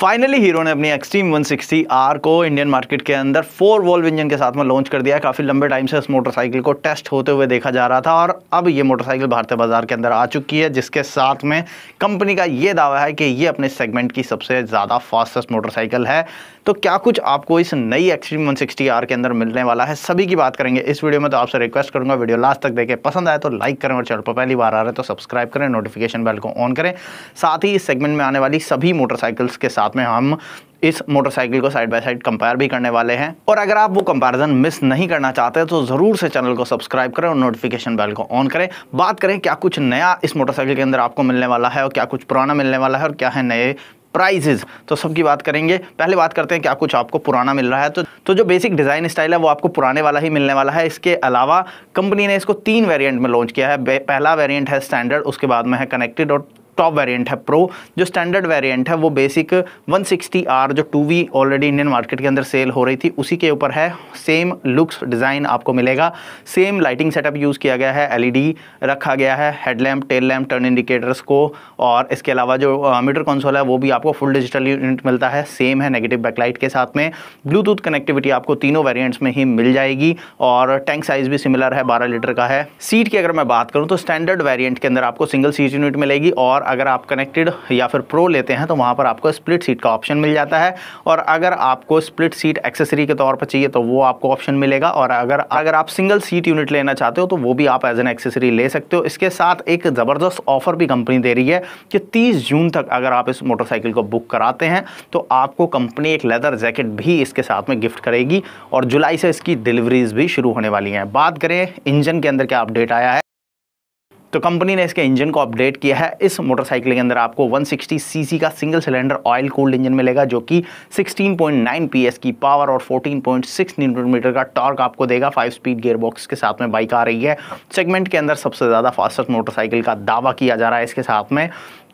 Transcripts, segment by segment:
finally Hero ने अपनी Xtreme 160 R को इंडियन मार्केट के अंदर फोर वॉल्व इंजन के साथ में लॉन्च कर दिया है काफ़ी लंबे टाइम से इस मोटरसाइकिल को टेस्ट होते हुए देखा जा रहा था और अब ये मोटरसाइकिल भारतीय बाजार के अंदर आ चुकी है जिसके साथ में कंपनी का ये दावा है कि ये अपने सेगमेंट की सबसे ज़्यादा फास्टेस्ट मोटरसाइकिल है तो क्या कुछ आपको इस नई एक्सट्रीम वन आर के अंदर मिलने वाला है सभी की बात करेंगे इस वीडियो में तो आपसे रिक्वेस्ट करूंगा वीडियो लास्ट तक देखें पसंद आए तो लाइक करें और चैनल पर पहली बार आ रहे तो सब्सक्राइब करें नोटिफिकेशन बेल को ऑन करें साथ ही इस सेगमेंट में आने वाली सभी मोटरसाइकिल्स के साथ साथ में हम इस मोटरसाइकिल को साइड बाय साइड कंपेयर भी करने वाले हैं और अगर आप वो कंपैरिजन मिस नहीं करना चाहते तो ज़रूर से चैनल को सब्सक्राइब करें और नोटिफिकेशन बेल को ऑन करें बात करें क्या कुछ नया इस मोटरसाइकिल के अंदर आपको मिलने वाला है और क्या कुछ पुराना मिलने वाला है और क्या है नए प्राइजेज तो सबकी बात करेंगे पहले बात करते हैं क्या कुछ आपको पुराना मिल रहा है तो तो जो बेसिक डिज़ाइन स्टाइल है वो आपको पुराने वाला ही मिलने वाला है इसके अलावा कंपनी ने इसको तीन वेरिएंट में लॉन्च किया है पहला वेरिएंट है स्टैंडर्ड उसके बाद में है कनेक्टेड और टॉप वेरिएंट है प्रो जो स्टैंडर्ड वेरिएंट है वो बेसिक 160R जो two V already Indian market के अंदर सेल हो रही थी उसी के ऊपर है सेम लुक्स डिज़ाइन आपको मिलेगा सेम लाइटिंग सेटअप यूज़ किया गया है एलईडी e रखा गया है headlamp tail lamp turn indicators को और इसके अलावा जो मीटर कॉन्सोल है वो भी आपको फुल डिजिटल यूनिट मिलता है सेम है नेगेटिव बैकलाइट के साथ में ब्लूटूथ कनेक्टिविटी आपको तीनों वेरियंट्स में ही मिल जाएगी और टैंक साइज़ भी सिमिलर है बारह लीटर का है सीट की अगर मैं बात करूँ तो स्टैंडर्ड वेरियंट के अंदर आपको सिंगल सीट यूनिट मिलेगी और अगर आप कनेक्टेड या फिर प्रो लेते हैं तो वहाँ पर आपको स्प्लिट सीट का ऑप्शन मिल जाता है और अगर आपको स्प्लिट सीट एक्सेसरी के तौर पर चाहिए तो वो आपको ऑप्शन मिलेगा और अगर अगर आप सिंगल सीट यूनिट लेना चाहते हो तो वो भी आप एज एन एक्सेसरी ले सकते हो इसके साथ एक ज़बरदस्त ऑफर भी कंपनी दे रही है कि तीस जून तक अगर आप इस मोटरसाइकिल को बुक कराते हैं तो आपको कंपनी एक लेदर जैकेट भी इसके साथ में गिफ्ट करेगी और जुलाई से इसकी डिलीवरीज भी शुरू होने वाली हैं बात करें इंजन के अंदर क्या अपडेट आया है तो कंपनी ने इसके इंजन को अपडेट किया है इस मोटरसाइकिल के अंदर आपको 160 सीसी का single cylinder oil cooled engine मिलेगा जो कि 16.9 पीएस की पावर और 14.6 न्यूटन मीटर का टॉर्क आपको देगा फाइव स्पीड गियर बॉक्स के साथ में बाइक आ रही है सेगमेंट के अंदर सबसे ज़्यादा फास्टेस्ट मोटरसाइकिल का दावा किया जा रहा है इसके साथ में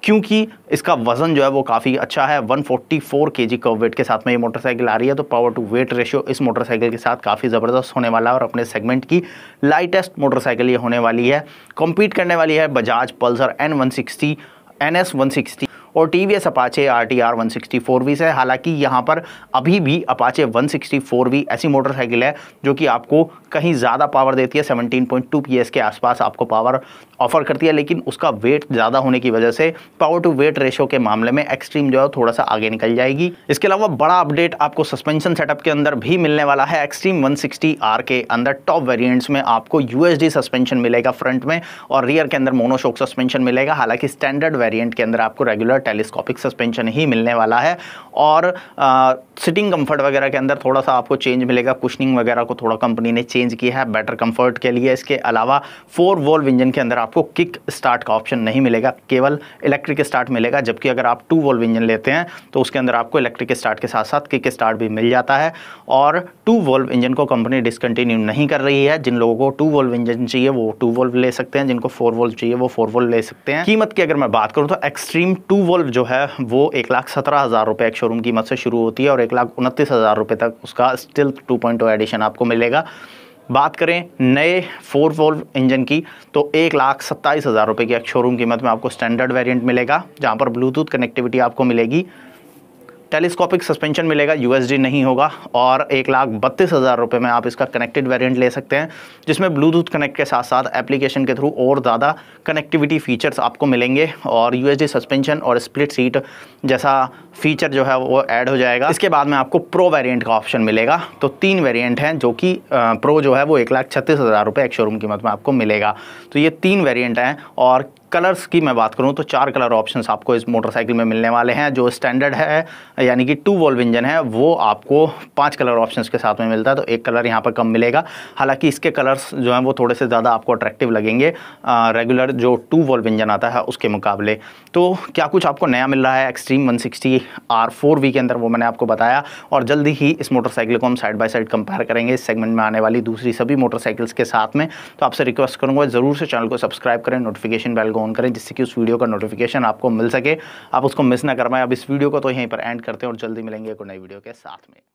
क्योंकि इसका वजन जो है वो काफ़ी अच्छा है 144 फोर्टी केजी कव वेट के साथ में ये मोटरसाइकिल आ रही है तो पावर टू वेट रेशियो इस मोटरसाइकिल के साथ काफ़ी ज़बरदस्त होने वाला है और अपने सेगमेंट की लाइटेस्ट मोटरसाइकिल ये होने वाली है कॉम्पीट करने वाली है Bajaj Pulsar N one sixty N S one sixty और T V S Apache R T R one sixty four V से हालांकि यहाँ पर अभी भी Apache one sixty four V ऐसी मोटरसाइकिल है जो कि आपको कहीं ज़्यादा पावर देती है seventeen point two P S के आसपास आपको पावर ऑफर करती है लेकिन उसका वेट ज़्यादा होने की वजह से पावर टू वेट रेशो के मामले में एक्सट्रीम जो है थोड़ा सा आगे निकल जाएगी इसके अलावा बड़ा अपडेट आपको सस्पेंशन सेटअप के अंदर भी मिलने वाला है एक्सट्रीम वन सिक्सटी आर के अंदर टॉप वेरियंट्स में आपको यूएसडी सस्पेंशन मिलेगा फ्रंट में और रियर के अंदर मोनोशोक सस्पेंशन मिलेगा हालांकि स्टैंडर्ड वेरियंट के अंदर आपको रेगुलर टेलीस्कोपिक सस्पेंशन ही मिलने वाला है और सिटिंग कंफर्ट वगैरह के अंदर थोड़ा सा आपको चेंज मिलेगा कुशनिंग वगैरह को थोड़ा कंपनी ने चेंज किया है बेटर कंफर्ट के लिए इसके अलावा फोर वोल्व इंजन के अंदर आपको किक स्टार्ट का ऑप्शन नहीं मिलेगा केवल इलेक्ट्रिक स्टार्ट मिलेगा जबकि अगर आप टू वोल्व इंजन लेते हैं तो उसके अंदर आपको इलेक्ट्रिक स्टार्ट के साथ साथ किक स्टार्ट भी मिल जाता है और टू वोल्व इंजन को कंपनी डिसकंटिन्यू नहीं कर रही है जिन लोगों को टू वोल्व इंजन चाहिए वो टू वोल्व ले सकते हैं जिनको फोर वोल्व चाहिए वो फोर वोल्व ले सकते हैं कीमत की अगर मैं बात करूँ तो एक्सट्रीम टू वोल्व जो है वो एक लाख सत्रह हज़ार रुपये एक शोरूम कीमत से शुरू होती है और एक लाख उनतीस हज़ार रुपये तक उसका स्टिल टू पॉइंट एडिशन आपको मिलेगा बात करें नए फोर वोल्व इंजन की तो एक लाख सत्ताईस हज़ार रुपये की एक शोरूम कीमत में आपको स्टैंडर्ड वेरिएंट मिलेगा जहां पर ब्लूटूथ कनेक्टिविटी आपको मिलेगी टेलीस्कोपिक सस्पेंशन मिलेगा यूएसडी नहीं होगा और एक लाख बत्तीस हज़ार रुपये में आप इसका कनेक्टेड वेरिएंट ले सकते हैं जिसमें ब्लूटूथ कनेक्ट के साथ साथ एप्लीकेशन के थ्रू और ज़्यादा कनेक्टिविटी फीचर्स आपको मिलेंगे और यूएसडी सस्पेंशन और स्प्लिट सीट जैसा फीचर जो है वो ऐड हो जाएगा इसके बाद में आपको प्रो वेरियंट का ऑप्शन मिलेगा तो तीन वेरियंट हैं जो कि प्रो जो है वो एक लाख छत्तीस हज़ार रुपये एक शोरूम कीमत में आपको मिलेगा तो ये तीन वेरियंट हैं और कलर्स की मैं बात करूँ तो चार कलर ऑप्शन आपको इस मोटरसाइकिल में मिलने वाले हैं जो स्टैंडर्ड है यानी कि टू वॉल्व इंजन है वो आपको पाँच कलर ऑप्शन के साथ में मिलता है तो एक कलर यहाँ पर कम मिलेगा हालांकि इसके कलर्स जो हैं वो थोड़े से ज़्यादा आपको अट्रैक्टिव लगेंगे रेगुलर जो टू वॉल्व इंजन आता है उसके मुकाबले तो क्या कुछ आपको नया मिल रहा है Xtreme one sixty R four V के अंदर वो मैंने आपको बताया और जल्दी ही इस मोटरसाइकिल को हम साइड बाई साइड कंपेयर करेंगे इस सेगमेंट में आने वाली दूसरी सभी मोटरसाइकिल्स के साथ में तो आपसे रिक्वेस्ट करूँगा ज़रूर से चैनल को सब्सक्राइब करें नोटिफिकेशन बेल को ऑन करें जिससे कि उस वीडियो का नोटिफिकेशन आपको मिल सके आप उसको मिस ना कर अब इस वीडियो को तो यहीं पर एंड करते हैं और जल्दी मिलेंगे एक नई वीडियो के साथ में